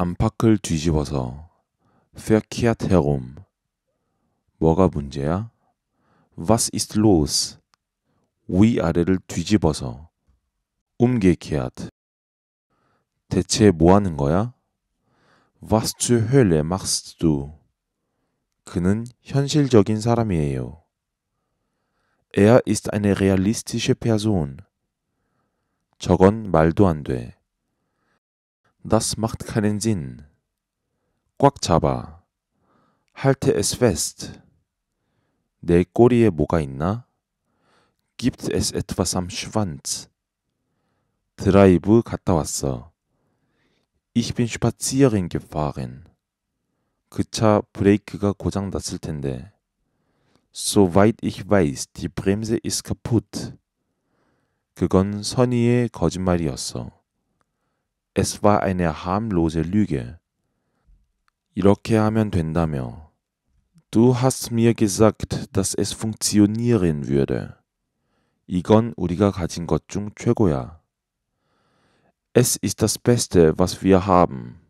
안팎을 뒤집어서 verkehrt herum. 뭐가 문제야? Was ist los? 위아래를 뒤집어서 umgekehrt. 대체 뭐 하는 거야? Was zur Hölle machst du? 그는 현실적인 사람이에요. Er ist eine realistische Person. 저건 말도 안 돼. Das macht keinen Sinn. 꽉 잡아. Halte es fest. 내 꼬리에 뭐가 있나? Gibt es etwas am Schwanz? 드라이브 갔다 왔어. Ich bin spazieren gefahren. 그 차 브레이크가 고장 났을 텐데. Soweit ich weiß, die Bremse ist kaputt. 그건 선의의 거짓말이었어. Es war eine harmlose Lüge. 이렇게 하면 된다며. Du hast mir gesagt, dass es funktionieren würde. 이건 우리가 가진 것 최고야. Es ist das Beste, was wir haben.